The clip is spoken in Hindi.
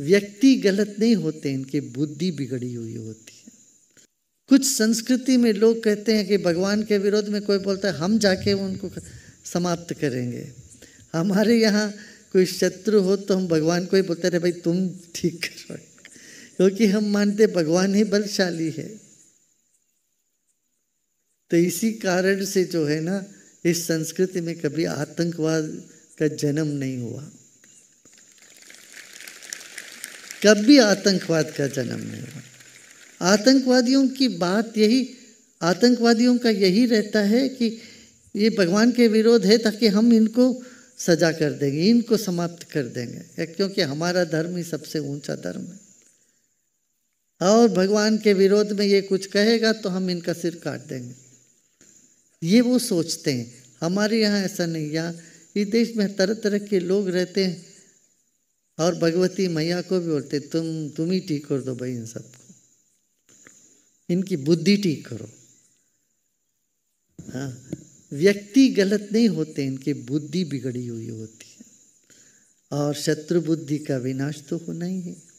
व्यक्ति गलत नहीं होते इनकी बुद्धि बिगड़ी हुई होती है कुछ संस्कृति में लोग कहते हैं कि भगवान के विरोध में कोई बोलता है हम जाके उनको समाप्त करेंगे हमारे यहाँ कोई शत्रु हो तो हम भगवान को ही बोलते रहे भाई तुम ठीक करो क्योंकि हम मानते भगवान ही बलशाली है तो इसी कारण से जो है ना इस संस्कृति में कभी आतंकवाद का जन्म नहीं हुआ कभी आतंकवाद का जन्म नहीं हुआ आतंकवादियों की बात यही आतंकवादियों का यही रहता है कि ये भगवान के विरोध है ताकि हम इनको सजा कर देंगे इनको समाप्त कर देंगे क्योंकि हमारा धर्म ही सबसे ऊंचा धर्म है और भगवान के विरोध में ये कुछ कहेगा तो हम इनका सिर काट देंगे ये वो सोचते हैं हमारे यहाँ ऐसा नहीं यहाँ इस देश में तरह तरह के लोग रहते हैं और भगवती मैया को भी बोलते तुम तुम ही ठीक कर दो भाई इन सबको इनकी बुद्धि ठीक करो हाँ व्यक्ति गलत नहीं होते इनकी बुद्धि बिगड़ी हुई होती है और शत्रु बुद्धि का विनाश तो होना ही है